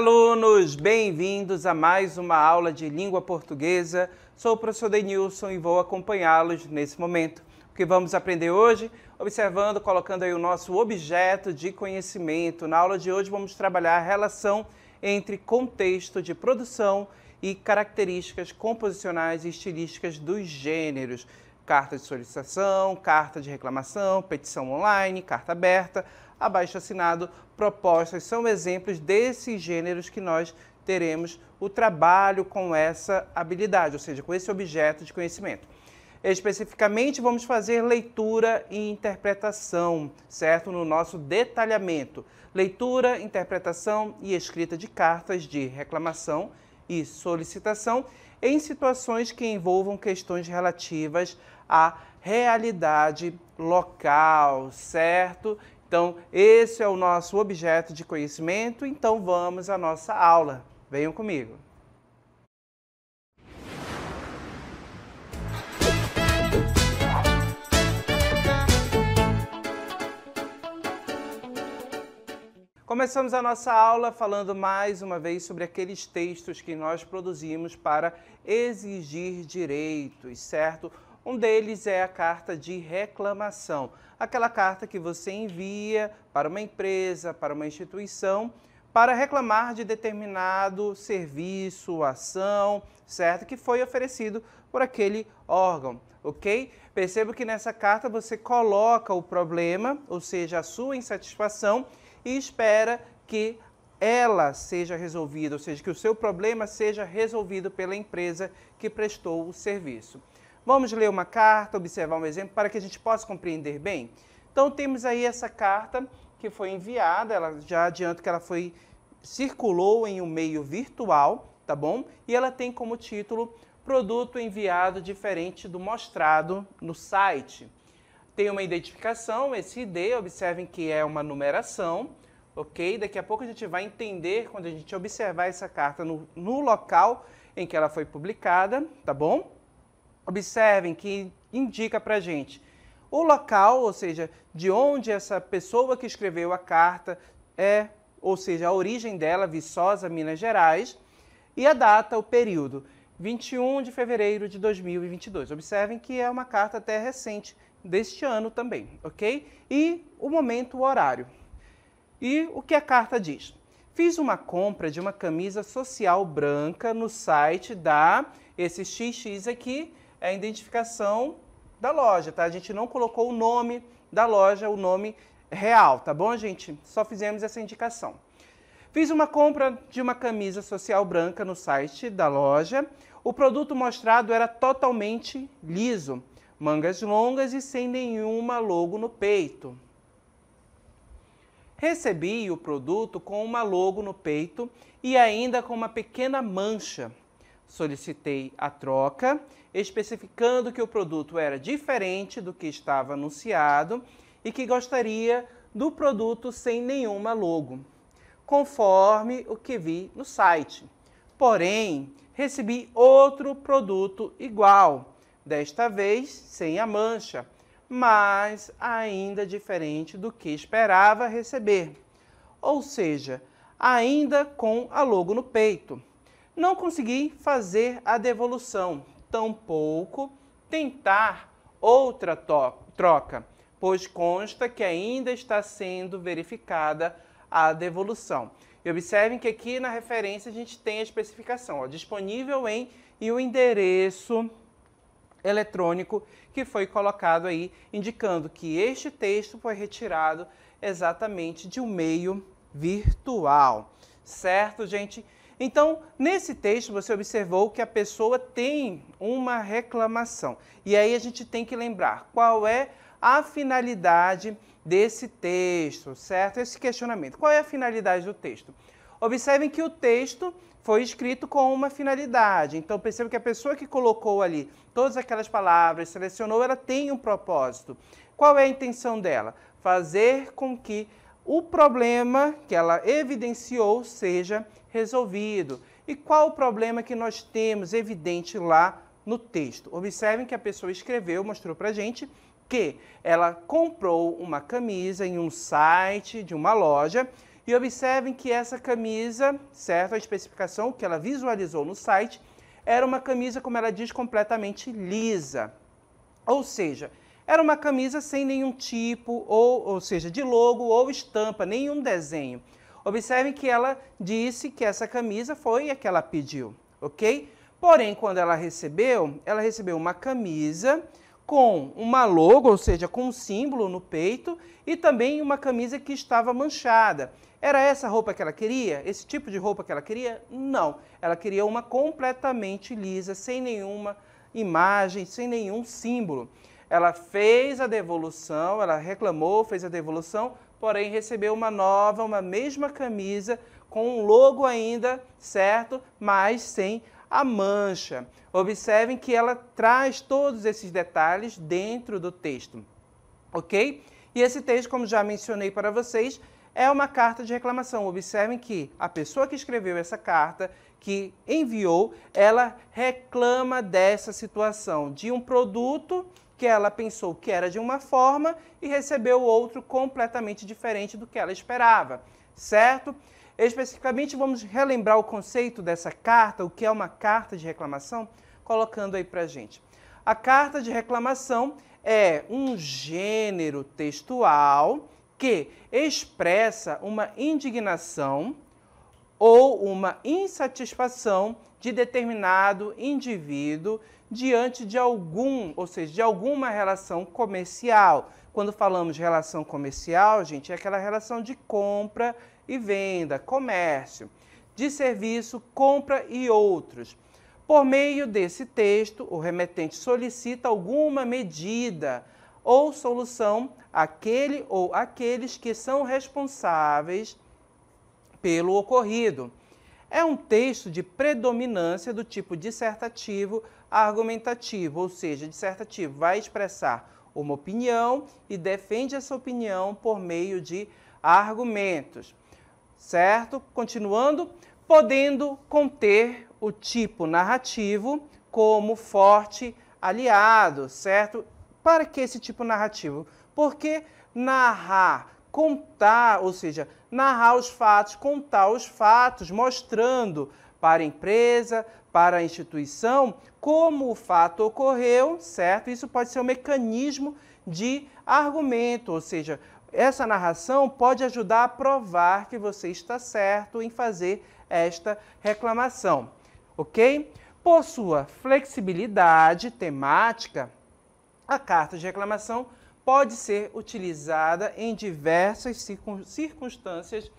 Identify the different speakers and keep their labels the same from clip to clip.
Speaker 1: alunos! Bem-vindos a mais uma aula de língua portuguesa. Sou o professor Denilson e vou acompanhá-los nesse momento. O que vamos aprender hoje? Observando, colocando aí o nosso objeto de conhecimento. Na aula de hoje vamos trabalhar a relação entre contexto de produção e características composicionais e estilísticas dos gêneros carta de solicitação, carta de reclamação, petição online, carta aberta, abaixo assinado, propostas são exemplos desses gêneros que nós teremos o trabalho com essa habilidade, ou seja, com esse objeto de conhecimento. Especificamente, vamos fazer leitura e interpretação, certo? No nosso detalhamento. Leitura, interpretação e escrita de cartas de reclamação e solicitação em situações que envolvam questões relativas à realidade local, certo? Então, esse é o nosso objeto de conhecimento, então vamos à nossa aula. Venham comigo. Começamos a nossa aula falando mais uma vez sobre aqueles textos que nós produzimos para exigir direitos, certo? Um deles é a carta de reclamação, aquela carta que você envia para uma empresa, para uma instituição, para reclamar de determinado serviço, ação, certo? Que foi oferecido por aquele órgão, ok? Perceba que nessa carta você coloca o problema, ou seja, a sua insatisfação, e espera que ela seja resolvida, ou seja, que o seu problema seja resolvido pela empresa que prestou o serviço. Vamos ler uma carta, observar um exemplo para que a gente possa compreender bem? Então temos aí essa carta que foi enviada, ela já adianto que ela foi circulou em um meio virtual, tá bom? E ela tem como título produto enviado diferente do mostrado no site. Tem uma identificação, esse ID, observem que é uma numeração, ok? Daqui a pouco a gente vai entender quando a gente observar essa carta no, no local em que ela foi publicada, tá bom? observem, que indica para a gente o local, ou seja, de onde essa pessoa que escreveu a carta é, ou seja, a origem dela, Viçosa, Minas Gerais, e a data, o período, 21 de fevereiro de 2022. Observem que é uma carta até recente deste ano também, ok? E o momento, o horário. E o que a carta diz? Fiz uma compra de uma camisa social branca no site da esse XX aqui é a identificação da loja, tá? A gente não colocou o nome da loja, o nome real, tá bom, gente? Só fizemos essa indicação. Fiz uma compra de uma camisa social branca no site da loja. O produto mostrado era totalmente liso, mangas longas e sem nenhuma logo no peito. Recebi o produto com uma logo no peito e ainda com uma pequena mancha. Solicitei a troca, especificando que o produto era diferente do que estava anunciado e que gostaria do produto sem nenhuma logo, conforme o que vi no site. Porém, recebi outro produto igual, desta vez sem a mancha, mas ainda diferente do que esperava receber. Ou seja, ainda com a logo no peito não consegui fazer a devolução, tampouco tentar outra troca, pois consta que ainda está sendo verificada a devolução. E observem que aqui na referência a gente tem a especificação, ó, disponível em e o endereço eletrônico que foi colocado aí, indicando que este texto foi retirado exatamente de um meio virtual. Certo, gente? Então, nesse texto, você observou que a pessoa tem uma reclamação. E aí a gente tem que lembrar qual é a finalidade desse texto, certo? Esse questionamento. Qual é a finalidade do texto? Observem que o texto foi escrito com uma finalidade. Então perceba que a pessoa que colocou ali todas aquelas palavras, selecionou, ela tem um propósito. Qual é a intenção dela? Fazer com que o problema que ela evidenciou seja resolvido. E qual o problema que nós temos evidente lá no texto? Observem que a pessoa escreveu, mostrou para gente que ela comprou uma camisa em um site de uma loja e observem que essa camisa, certo? A especificação que ela visualizou no site era uma camisa, como ela diz, completamente lisa. Ou seja, era uma camisa sem nenhum tipo, ou, ou seja, de logo ou estampa, nenhum desenho. Observem que ela disse que essa camisa foi a que ela pediu, ok? Porém, quando ela recebeu, ela recebeu uma camisa com uma logo, ou seja, com um símbolo no peito, e também uma camisa que estava manchada. Era essa roupa que ela queria? Esse tipo de roupa que ela queria? Não. Ela queria uma completamente lisa, sem nenhuma imagem, sem nenhum símbolo. Ela fez a devolução, ela reclamou, fez a devolução, porém recebeu uma nova, uma mesma camisa com um logo ainda, certo? Mas sem a mancha. Observem que ela traz todos esses detalhes dentro do texto, ok? E esse texto, como já mencionei para vocês, é uma carta de reclamação. Observem que a pessoa que escreveu essa carta, que enviou, ela reclama dessa situação de um produto que ela pensou que era de uma forma e recebeu outro completamente diferente do que ela esperava, certo? Especificamente, vamos relembrar o conceito dessa carta, o que é uma carta de reclamação, colocando aí para gente. A carta de reclamação é um gênero textual que expressa uma indignação ou uma insatisfação de determinado indivíduo diante de algum, ou seja, de alguma relação comercial. Quando falamos de relação comercial, gente, é aquela relação de compra e venda, comércio, de serviço, compra e outros. Por meio desse texto, o remetente solicita alguma medida ou solução àquele ou àqueles que são responsáveis pelo ocorrido. É um texto de predominância do tipo dissertativo argumentativo, ou seja, dissertativo, vai expressar uma opinião e defende essa opinião por meio de argumentos. Certo? Continuando, podendo conter o tipo narrativo como forte aliado, certo? Para que esse tipo narrativo? Porque narrar, contar, ou seja, narrar os fatos, contar os fatos, mostrando para a empresa, para a instituição, como o fato ocorreu, certo? Isso pode ser um mecanismo de argumento, ou seja, essa narração pode ajudar a provar que você está certo em fazer esta reclamação, ok? Por sua flexibilidade temática, a carta de reclamação pode ser utilizada em diversas circunstâncias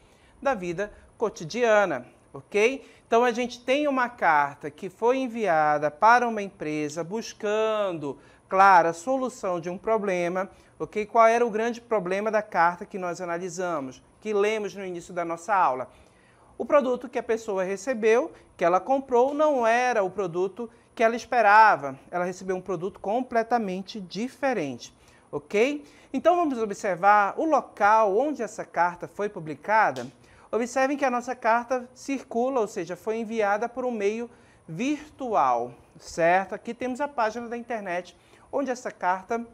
Speaker 1: da vida cotidiana, ok? Então a gente tem uma carta que foi enviada para uma empresa buscando, claro, a solução de um problema, ok? Qual era o grande problema da carta que nós analisamos, que lemos no início da nossa aula? O produto que a pessoa recebeu, que ela comprou, não era o produto que ela esperava. Ela recebeu um produto completamente diferente, ok? Então vamos observar o local onde essa carta foi publicada. Observem que a nossa carta circula, ou seja, foi enviada por um meio virtual, certo? Aqui temos a página da internet onde essa carta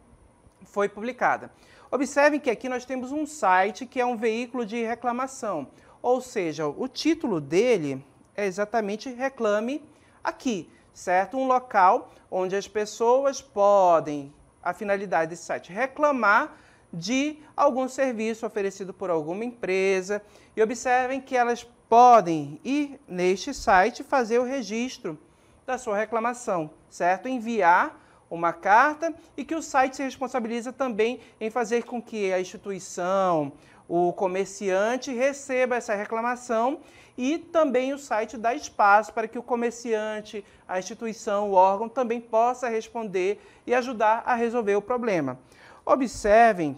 Speaker 1: foi publicada. Observem que aqui nós temos um site que é um veículo de reclamação, ou seja, o título dele é exatamente Reclame Aqui, certo? Um local onde as pessoas podem, a finalidade desse site, reclamar de algum serviço oferecido por alguma empresa e observem que elas podem ir neste site fazer o registro da sua reclamação, certo? Enviar uma carta e que o site se responsabiliza também em fazer com que a instituição, o comerciante receba essa reclamação e também o site dá espaço para que o comerciante, a instituição, o órgão também possa responder e ajudar a resolver o problema. Observem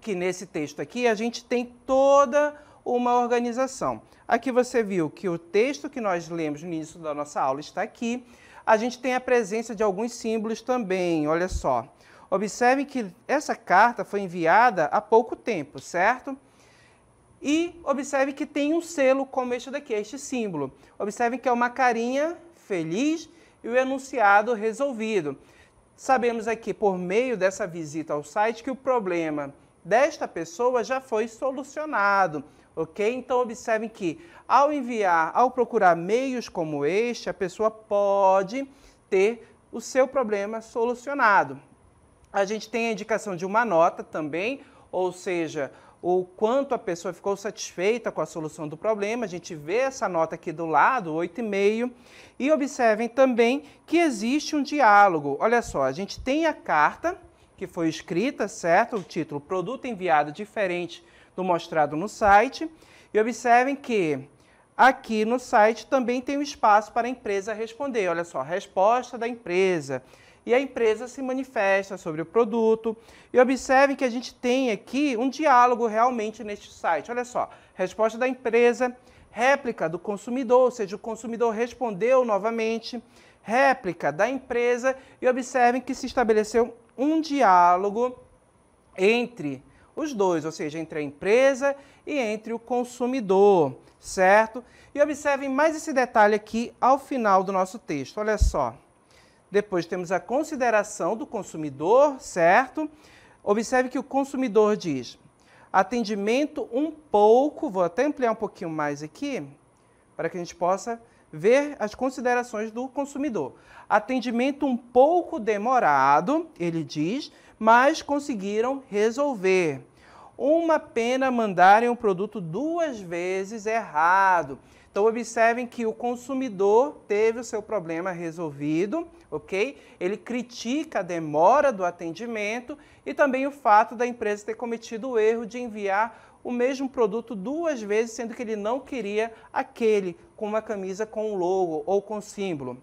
Speaker 1: que nesse texto aqui a gente tem toda uma organização. Aqui você viu que o texto que nós lemos no início da nossa aula está aqui. A gente tem a presença de alguns símbolos também, olha só. Observem que essa carta foi enviada há pouco tempo, certo? E observe que tem um selo como este daqui, este símbolo. Observem que é uma carinha feliz e o enunciado resolvido. Sabemos aqui, é por meio dessa visita ao site, que o problema desta pessoa já foi solucionado, ok? Então, observem que ao enviar, ao procurar meios como este, a pessoa pode ter o seu problema solucionado. A gente tem a indicação de uma nota também, ou seja, o quanto a pessoa ficou satisfeita com a solução do problema. A gente vê essa nota aqui do lado, 8,5, e observem também que existe um diálogo. Olha só, a gente tem a carta que foi escrita, certo? O título Produto Enviado diferente do mostrado no site. E observem que aqui no site também tem um espaço para a empresa responder. Olha só, resposta da empresa e a empresa se manifesta sobre o produto. E observe que a gente tem aqui um diálogo realmente neste site. Olha só, resposta da empresa, réplica do consumidor, ou seja, o consumidor respondeu novamente, réplica da empresa, e observem que se estabeleceu um diálogo entre os dois, ou seja, entre a empresa e entre o consumidor, certo? E observem mais esse detalhe aqui ao final do nosso texto, olha só. Depois temos a consideração do consumidor, certo? Observe que o consumidor diz atendimento um pouco, vou até ampliar um pouquinho mais aqui, para que a gente possa ver as considerações do consumidor. Atendimento um pouco demorado, ele diz, mas conseguiram resolver. Uma pena mandarem o produto duas vezes errado. Então observem que o consumidor teve o seu problema resolvido, ok? Ele critica a demora do atendimento e também o fato da empresa ter cometido o erro de enviar o mesmo produto duas vezes, sendo que ele não queria aquele com uma camisa com logo ou com símbolo.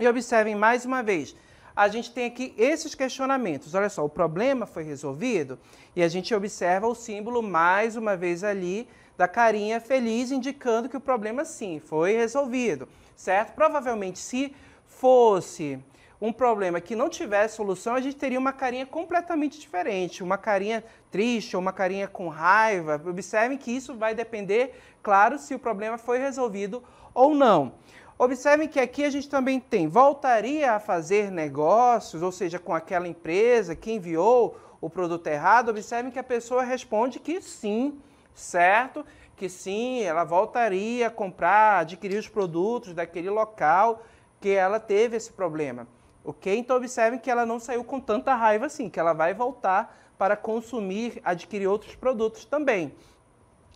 Speaker 1: E observem mais uma vez, a gente tem aqui esses questionamentos. Olha só, o problema foi resolvido e a gente observa o símbolo mais uma vez ali da carinha feliz, indicando que o problema sim foi resolvido, certo? Provavelmente, se fosse um problema que não tivesse solução, a gente teria uma carinha completamente diferente, uma carinha triste ou uma carinha com raiva. Observem que isso vai depender, claro, se o problema foi resolvido ou não. Observem que aqui a gente também tem voltaria a fazer negócios, ou seja, com aquela empresa que enviou o produto errado. Observem que a pessoa responde que sim certo? Que sim, ela voltaria a comprar, adquirir os produtos daquele local que ela teve esse problema. Ok? Então observem que ela não saiu com tanta raiva assim, que ela vai voltar para consumir, adquirir outros produtos também.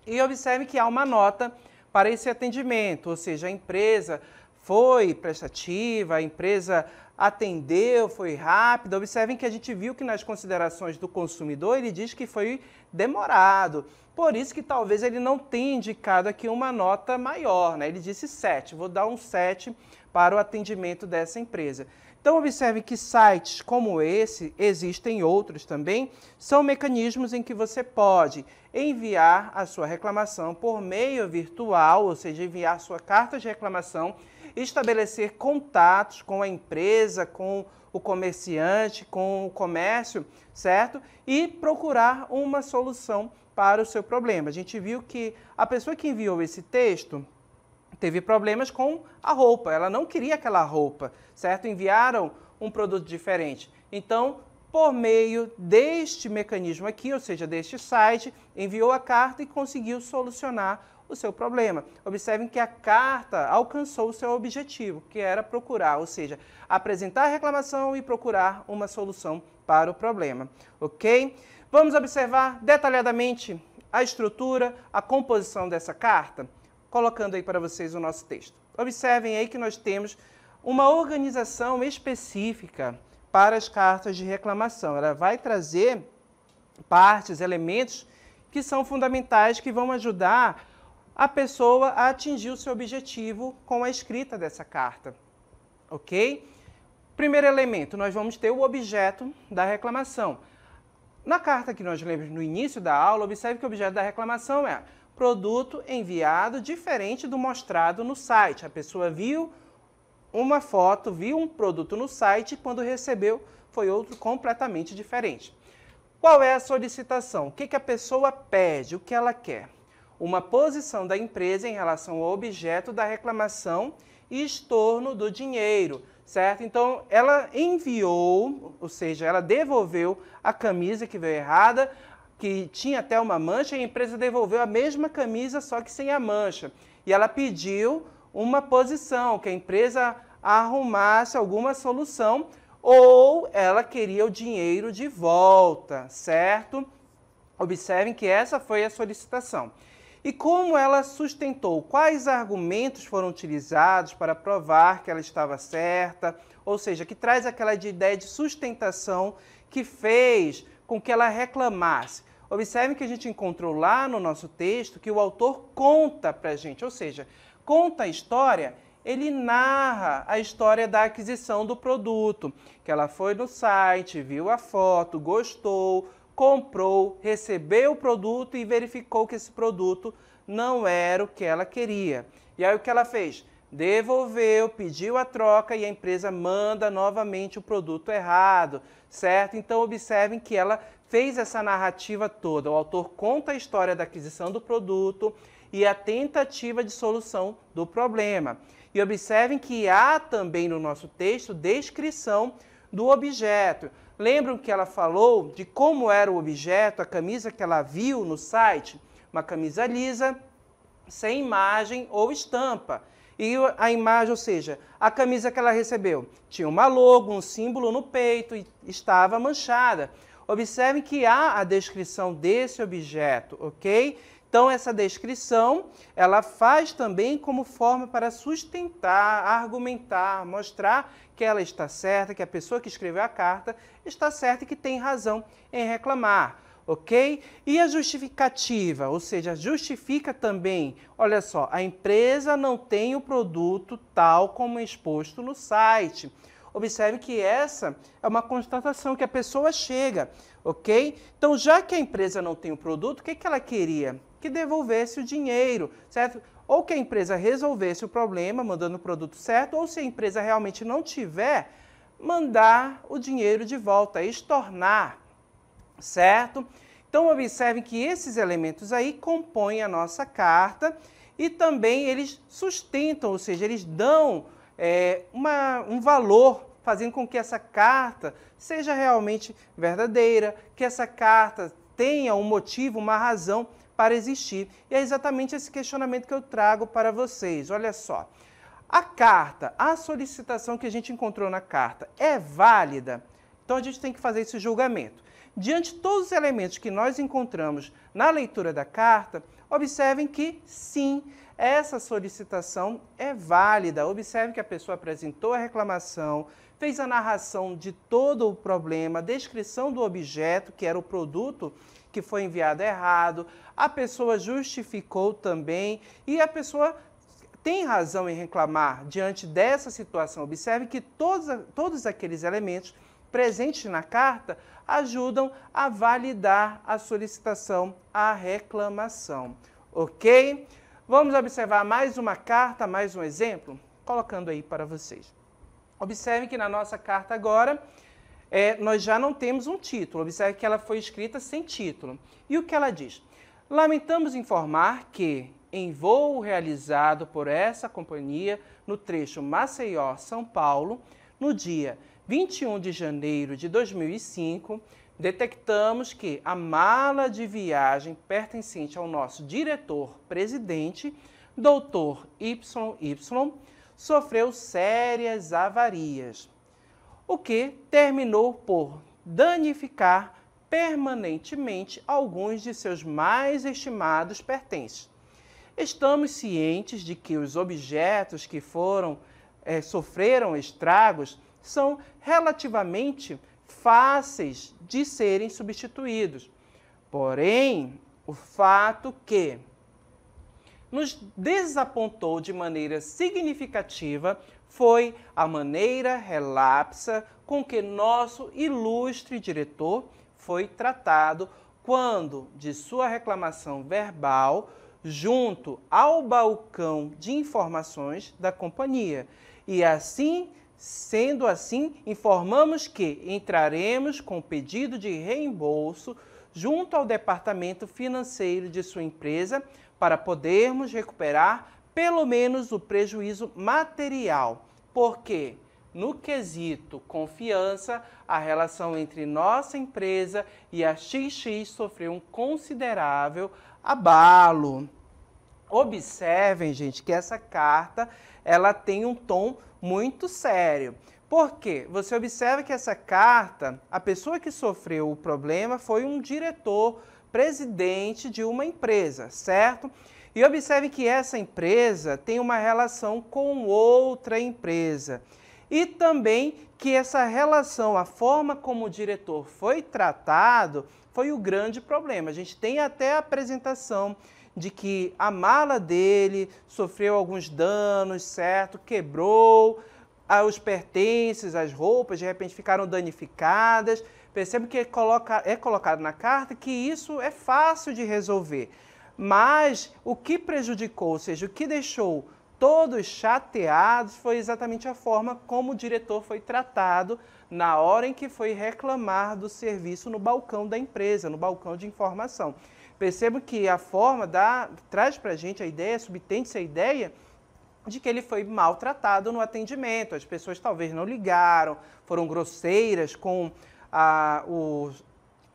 Speaker 1: E observe que há uma nota para esse atendimento, ou seja, a empresa foi prestativa, a empresa atendeu, foi rápido. Observem que a gente viu que nas considerações do consumidor ele diz que foi demorado. Por isso que talvez ele não tenha indicado aqui uma nota maior, né? Ele disse 7, vou dar um 7 para o atendimento dessa empresa. Então, observe que sites como esse, existem outros também, são mecanismos em que você pode enviar a sua reclamação por meio virtual, ou seja, enviar sua carta de reclamação, estabelecer contatos com a empresa, com o comerciante, com o comércio, certo? E procurar uma solução para o seu problema. A gente viu que a pessoa que enviou esse texto teve problemas com a roupa, ela não queria aquela roupa, certo? Enviaram um produto diferente. Então, por meio deste mecanismo aqui, ou seja, deste site, enviou a carta e conseguiu solucionar o seu problema. Observem que a carta alcançou o seu objetivo, que era procurar, ou seja, apresentar a reclamação e procurar uma solução para o problema, ok? Vamos observar detalhadamente a estrutura, a composição dessa carta? colocando aí para vocês o nosso texto. Observem aí que nós temos uma organização específica para as cartas de reclamação. Ela vai trazer partes, elementos que são fundamentais que vão ajudar a pessoa a atingir o seu objetivo com a escrita dessa carta. OK? Primeiro elemento, nós vamos ter o objeto da reclamação. Na carta que nós lemos no início da aula, observe que o objeto da reclamação é produto enviado diferente do mostrado no site. A pessoa viu uma foto, viu um produto no site e quando recebeu foi outro completamente diferente. Qual é a solicitação? O que, que a pessoa pede? O que ela quer? Uma posição da empresa em relação ao objeto da reclamação e estorno do dinheiro, certo? Então, ela enviou, ou seja, ela devolveu a camisa que veio errada, que tinha até uma mancha e a empresa devolveu a mesma camisa, só que sem a mancha. E ela pediu uma posição, que a empresa arrumasse alguma solução ou ela queria o dinheiro de volta, certo? Observem que essa foi a solicitação. E como ela sustentou? Quais argumentos foram utilizados para provar que ela estava certa? Ou seja, que traz aquela ideia de sustentação que fez com que ela reclamasse. Observe que a gente encontrou lá no nosso texto que o autor conta para a gente, ou seja, conta a história, ele narra a história da aquisição do produto, que ela foi no site, viu a foto, gostou, comprou, recebeu o produto e verificou que esse produto não era o que ela queria. E aí o que ela fez? devolveu, pediu a troca e a empresa manda novamente o produto errado, certo? Então observem que ela fez essa narrativa toda. O autor conta a história da aquisição do produto e a tentativa de solução do problema. E observem que há também no nosso texto descrição do objeto. Lembram que ela falou de como era o objeto, a camisa que ela viu no site? Uma camisa lisa, sem imagem ou estampa. E a imagem, ou seja, a camisa que ela recebeu tinha uma logo, um símbolo no peito e estava manchada. Observem que há a descrição desse objeto, ok? Então essa descrição, ela faz também como forma para sustentar, argumentar, mostrar que ela está certa, que a pessoa que escreveu a carta está certa e que tem razão em reclamar ok? E a justificativa, ou seja, justifica também, olha só, a empresa não tem o produto tal como é exposto no site. Observe que essa é uma constatação que a pessoa chega, ok? Então, já que a empresa não tem o produto, o que, que ela queria? Que devolvesse o dinheiro, certo? Ou que a empresa resolvesse o problema mandando o produto certo, ou se a empresa realmente não tiver, mandar o dinheiro de volta, estornar, certo? Então observem que esses elementos aí compõem a nossa carta e também eles sustentam, ou seja, eles dão é, uma, um valor, fazendo com que essa carta seja realmente verdadeira, que essa carta tenha um motivo, uma razão para existir. E é exatamente esse questionamento que eu trago para vocês. Olha só. A carta, a solicitação que a gente encontrou na carta é válida? Então a gente tem que fazer esse julgamento. Diante de todos os elementos que nós encontramos na leitura da carta, observem que sim, essa solicitação é válida. Observe que a pessoa apresentou a reclamação, fez a narração de todo o problema, descrição do objeto, que era o produto que foi enviado errado, a pessoa justificou também e a pessoa tem razão em reclamar diante dessa situação. Observe que todos, todos aqueles elementos presentes na carta ajudam a validar a solicitação, a reclamação. Ok? Vamos observar mais uma carta, mais um exemplo, colocando aí para vocês. Observe que na nossa carta agora é, nós já não temos um título. Observe que ela foi escrita sem título. E o que ela diz? Lamentamos informar que, em voo realizado por essa companhia no trecho Maceió-São Paulo, no dia 21 de janeiro de 2005, detectamos que a mala de viagem pertencente ao nosso diretor-presidente, doutor YY, sofreu sérias avarias, o que terminou por danificar permanentemente alguns de seus mais estimados pertences. Estamos cientes de que os objetos que foram é, sofreram estragos são relativamente fáceis de serem substituídos. Porém, o fato que nos desapontou de maneira significativa foi a maneira relapsa com que nosso ilustre diretor foi tratado quando de sua reclamação verbal junto ao balcão de informações da companhia e assim Sendo assim, informamos que entraremos com pedido de reembolso junto ao departamento financeiro de sua empresa para podermos recuperar pelo menos o prejuízo material, porque no quesito confiança, a relação entre nossa empresa e a XX sofreu um considerável abalo. Observem, gente, que essa carta ela tem um tom muito sério. Porque você observa que essa carta, a pessoa que sofreu o problema foi um diretor, presidente de uma empresa, certo? E observe que essa empresa tem uma relação com outra empresa. E também que essa relação, a forma como o diretor foi tratado, foi o grande problema. A gente tem até a apresentação de que a mala dele sofreu alguns danos, certo? Quebrou, os pertences, as roupas de repente ficaram danificadas. Percebe que é, coloca, é colocado na carta que isso é fácil de resolver. Mas o que prejudicou, ou seja, o que deixou todos chateados foi exatamente a forma como o diretor foi tratado na hora em que foi reclamar do serviço no balcão da empresa, no balcão de informação. Percebo que a forma dá, traz para a gente a ideia, subtende-se a ideia de que ele foi maltratado no atendimento. As pessoas talvez não ligaram, foram grosseiras com a, o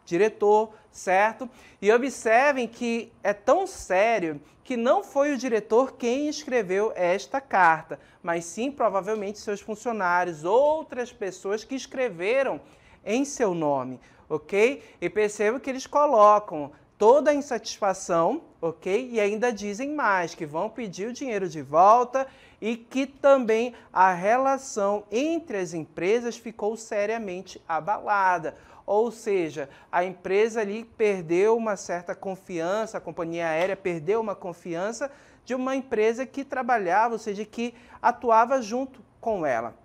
Speaker 1: diretor, certo? E observem que é tão sério que não foi o diretor quem escreveu esta carta, mas sim provavelmente seus funcionários, outras pessoas que escreveram em seu nome, ok? E percebo que eles colocam toda a insatisfação, ok? E ainda dizem mais que vão pedir o dinheiro de volta e que também a relação entre as empresas ficou seriamente abalada. Ou seja, a empresa ali perdeu uma certa confiança, a companhia aérea perdeu uma confiança de uma empresa que trabalhava, ou seja, que atuava junto com ela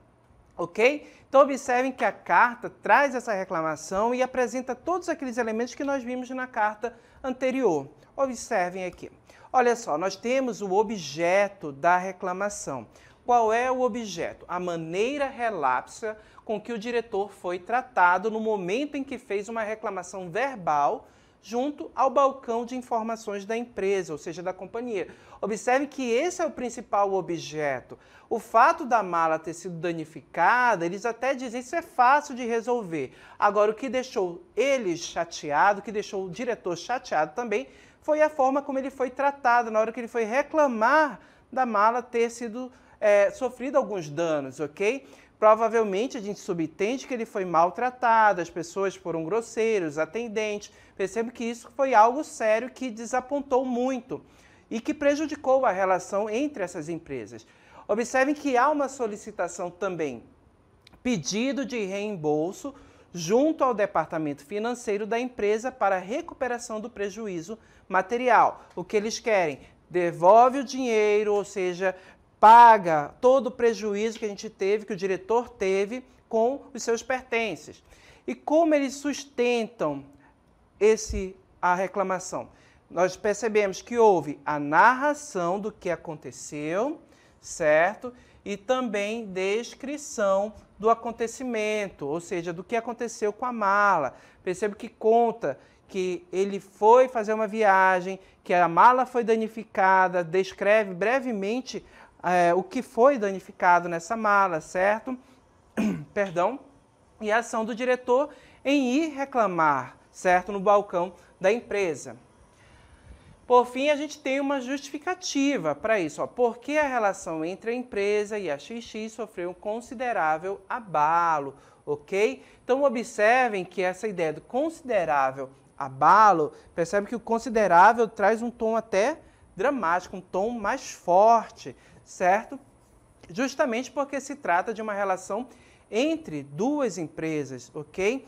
Speaker 1: ok? Então observem que a carta traz essa reclamação e apresenta todos aqueles elementos que nós vimos na carta anterior. Observem aqui. Olha só, nós temos o objeto da reclamação. Qual é o objeto? A maneira relapsa com que o diretor foi tratado no momento em que fez uma reclamação verbal junto ao balcão de informações da empresa, ou seja, da companhia. Observe que esse é o principal objeto. O fato da mala ter sido danificada, eles até dizem isso é fácil de resolver. Agora, o que deixou eles chateado, o que deixou o diretor chateado também, foi a forma como ele foi tratado na hora que ele foi reclamar da mala ter sido é, sofrido alguns danos, ok? Provavelmente a gente subentende que ele foi maltratado, as pessoas foram grosseiros, atendentes. Percebo que isso foi algo sério que desapontou muito e que prejudicou a relação entre essas empresas. Observem que há uma solicitação também, pedido de reembolso junto ao departamento financeiro da empresa para recuperação do prejuízo material. O que eles querem? Devolve o dinheiro, ou seja, paga todo o prejuízo que a gente teve, que o diretor teve com os seus pertences. E como eles sustentam esse a reclamação? Nós percebemos que houve a narração do que aconteceu, certo? E também descrição do acontecimento, ou seja, do que aconteceu com a mala. Percebo que conta que ele foi fazer uma viagem, que a mala foi danificada, descreve brevemente é, o que foi danificado nessa mala, certo? Perdão. E a ação do diretor em ir reclamar, certo? No balcão da empresa. Por fim, a gente tem uma justificativa para isso. Por que a relação entre a empresa e a XX sofreu um considerável abalo, ok? Então, observem que essa ideia do considerável abalo, percebe que o considerável traz um tom até dramático, um tom mais forte, certo? Justamente porque se trata de uma relação entre duas empresas, ok?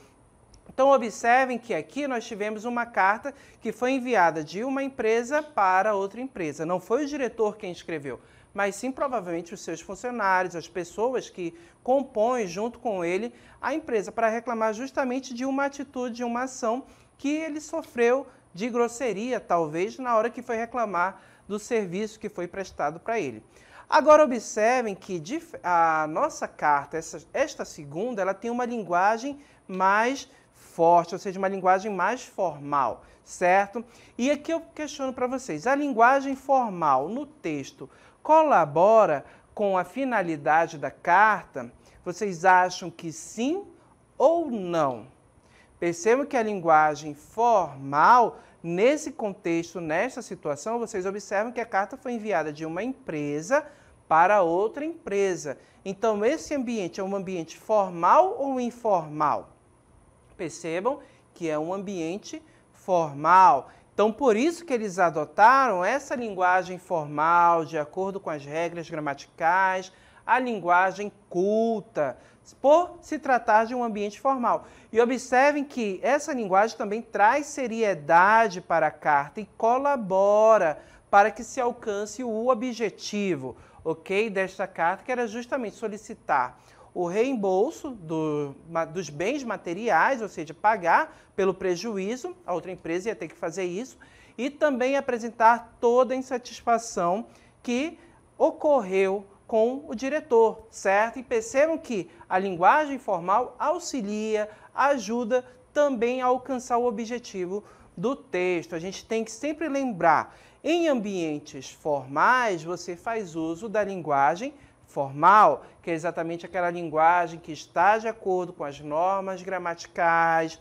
Speaker 1: Então, observem que aqui nós tivemos uma carta que foi enviada de uma empresa para outra empresa. Não foi o diretor quem escreveu, mas sim provavelmente os seus funcionários, as pessoas que compõem junto com ele a empresa, para reclamar justamente de uma atitude, de uma ação que ele sofreu de grosseria, talvez, na hora que foi reclamar do serviço que foi prestado para ele. Agora observem que a nossa carta, essa, esta segunda, ela tem uma linguagem mais forte, ou seja, uma linguagem mais formal, certo? E aqui eu questiono para vocês, a linguagem formal no texto colabora com a finalidade da carta? Vocês acham que sim ou não? Percebam que a linguagem formal Nesse contexto, nessa situação, vocês observam que a carta foi enviada de uma empresa para outra empresa. Então, esse ambiente é um ambiente formal ou informal? Percebam que é um ambiente formal. Então, por isso que eles adotaram essa linguagem formal, de acordo com as regras gramaticais, a linguagem culta, por se tratar de um ambiente formal. E observem que essa linguagem também traz seriedade para a carta e colabora para que se alcance o objetivo, ok, desta carta, que era justamente solicitar o reembolso do, dos bens materiais, ou seja, pagar pelo prejuízo, a outra empresa ia ter que fazer isso, e também apresentar toda a insatisfação que ocorreu com o diretor, certo? E percebam que a linguagem formal auxilia, ajuda também a alcançar o objetivo do texto. A gente tem que sempre lembrar, em ambientes formais, você faz uso da linguagem formal, que é exatamente aquela linguagem que está de acordo com as normas gramaticais,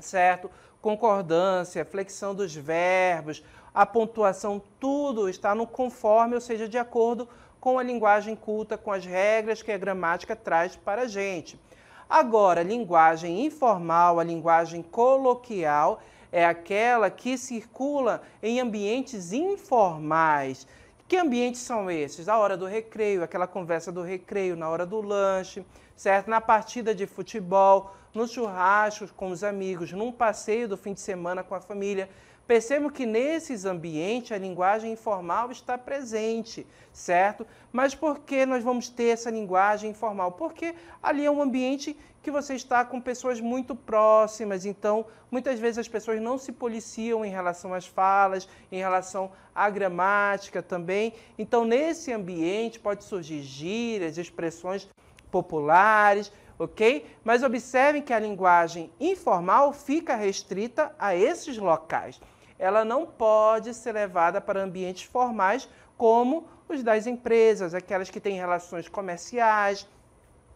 Speaker 1: certo? Concordância, flexão dos verbos, a pontuação, tudo está no conforme, ou seja, de acordo com a linguagem culta, com as regras que a gramática traz para a gente. Agora, a linguagem informal, a linguagem coloquial, é aquela que circula em ambientes informais. Que ambientes são esses? A hora do recreio, aquela conversa do recreio, na hora do lanche, certo? Na partida de futebol, nos churrascos com os amigos, num passeio do fim de semana com a família. Percebam que nesses ambientes a linguagem informal está presente, certo? Mas por que nós vamos ter essa linguagem informal? Porque ali é um ambiente que você está com pessoas muito próximas, então muitas vezes as pessoas não se policiam em relação às falas, em relação à gramática também. Então, nesse ambiente pode surgir gírias, expressões populares, ok? Mas observem que a linguagem informal fica restrita a esses locais ela não pode ser levada para ambientes formais como os das empresas, aquelas que têm relações comerciais.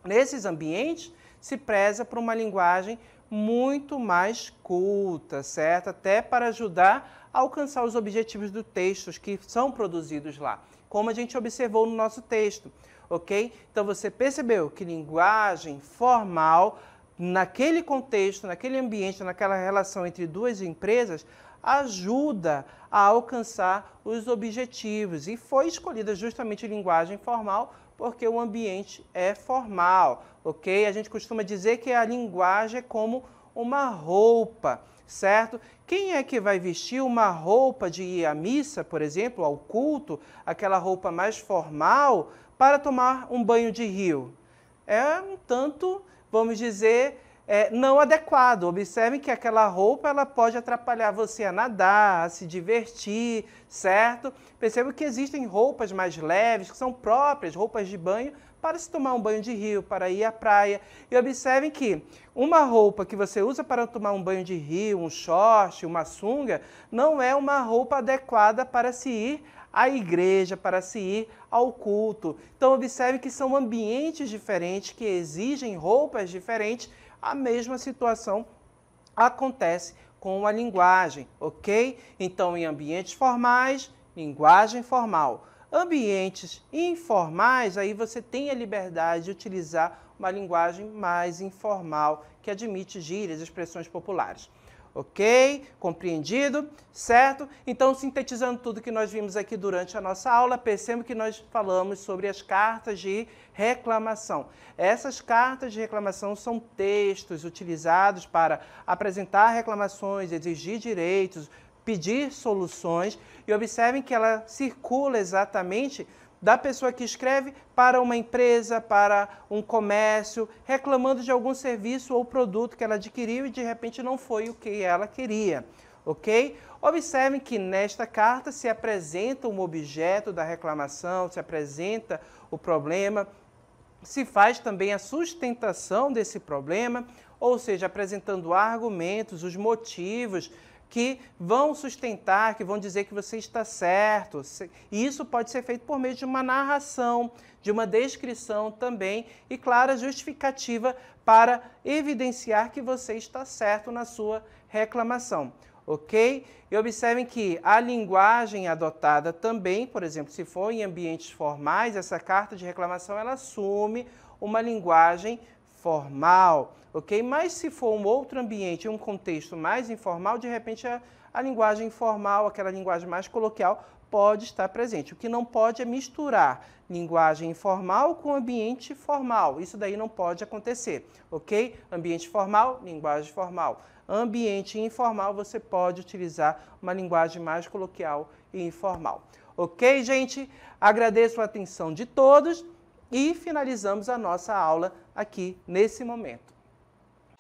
Speaker 1: Nesses ambientes, se preza por uma linguagem muito mais culta, certo? Até para ajudar a alcançar os objetivos dos textos que são produzidos lá, como a gente observou no nosso texto, ok? Então você percebeu que linguagem formal, naquele contexto, naquele ambiente, naquela relação entre duas empresas, ajuda a alcançar os objetivos. E foi escolhida justamente a linguagem formal porque o ambiente é formal, ok? A gente costuma dizer que a linguagem é como uma roupa, certo? Quem é que vai vestir uma roupa de ir à missa, por exemplo, ao culto, aquela roupa mais formal, para tomar um banho de rio? É um tanto, vamos dizer, é, não adequado. Observem que aquela roupa ela pode atrapalhar você a nadar, a se divertir, certo? Percebam que existem roupas mais leves, que são próprias, roupas de banho, para se tomar um banho de rio, para ir à praia. E observem que uma roupa que você usa para tomar um banho de rio, um short, uma sunga, não é uma roupa adequada para se ir à igreja, para se ir ao culto. Então observe que são ambientes diferentes que exigem roupas diferentes a mesma situação acontece com a linguagem, ok? Então, em ambientes formais, linguagem formal. Ambientes informais, aí você tem a liberdade de utilizar uma linguagem mais informal, que admite gírias, expressões populares ok? Compreendido? Certo? Então, sintetizando tudo que nós vimos aqui durante a nossa aula, perceba que nós falamos sobre as cartas de reclamação. Essas cartas de reclamação são textos utilizados para apresentar reclamações, exigir direitos, pedir soluções e observem que ela circula exatamente da pessoa que escreve para uma empresa, para um comércio, reclamando de algum serviço ou produto que ela adquiriu e de repente não foi o que ela queria, ok? Observem que nesta carta se apresenta um objeto da reclamação, se apresenta o problema, se faz também a sustentação desse problema, ou seja, apresentando argumentos, os motivos que vão sustentar, que vão dizer que você está certo. E isso pode ser feito por meio de uma narração, de uma descrição também e clara justificativa para evidenciar que você está certo na sua reclamação ok? E observem que a linguagem adotada também, por exemplo, se for em ambientes formais, essa carta de reclamação ela assume uma linguagem formal ok? Mas se for um outro ambiente, um contexto mais informal, de repente a, a linguagem informal, aquela linguagem mais coloquial, pode estar presente. O que não pode é misturar linguagem informal com ambiente formal. Isso daí não pode acontecer, ok? Ambiente formal, linguagem formal. Ambiente informal, você pode utilizar uma linguagem mais coloquial e informal. Ok, gente? Agradeço a atenção de todos e finalizamos a nossa aula aqui nesse momento.